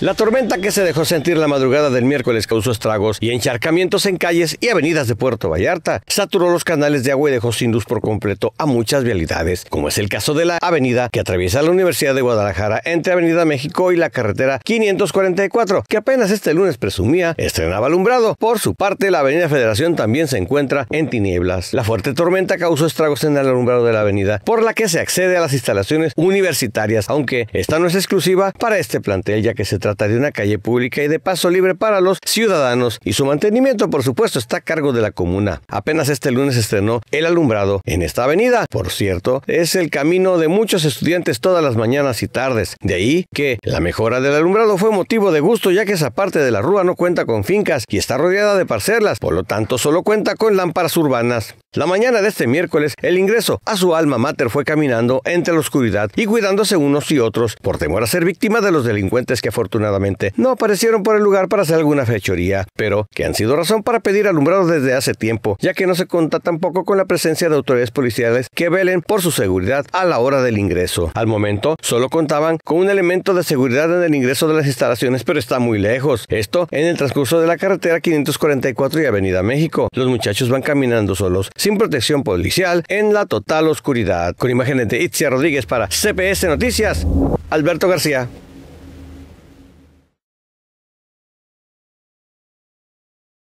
La tormenta que se dejó sentir la madrugada del miércoles causó estragos y encharcamientos en calles y avenidas de Puerto Vallarta. Saturó los canales de agua y dejó sin luz por completo a muchas vialidades, como es el caso de la avenida que atraviesa la Universidad de Guadalajara entre Avenida México y la carretera 544, que apenas este lunes presumía estrenaba alumbrado. Por su parte, la Avenida Federación también se encuentra en tinieblas. La fuerte tormenta causó estragos en el alumbrado de la avenida, por la que se accede a las instalaciones universitarias, aunque esta no es exclusiva para este plantel, ya que se trata trata de una calle pública y de paso libre para los ciudadanos y su mantenimiento por supuesto está a cargo de la comuna. Apenas este lunes estrenó el alumbrado en esta avenida. Por cierto, es el camino de muchos estudiantes todas las mañanas y tardes. De ahí que la mejora del alumbrado fue motivo de gusto ya que esa parte de la rúa no cuenta con fincas y está rodeada de parcelas, por lo tanto solo cuenta con lámparas urbanas. La mañana de este miércoles, el ingreso a su alma mater fue caminando entre la oscuridad y cuidándose unos y otros por temor a ser víctima de los delincuentes que afortunadamente no aparecieron por el lugar para hacer alguna fechoría, pero que han sido razón para pedir alumbrado desde hace tiempo, ya que no se cuenta tampoco con la presencia de autoridades policiales que velen por su seguridad a la hora del ingreso. Al momento, solo contaban con un elemento de seguridad en el ingreso de las instalaciones, pero está muy lejos. Esto en el transcurso de la carretera 544 y Avenida México. Los muchachos van caminando solos sin protección policial, en la total oscuridad. Con imágenes de Itzia Rodríguez para CPS Noticias, Alberto García.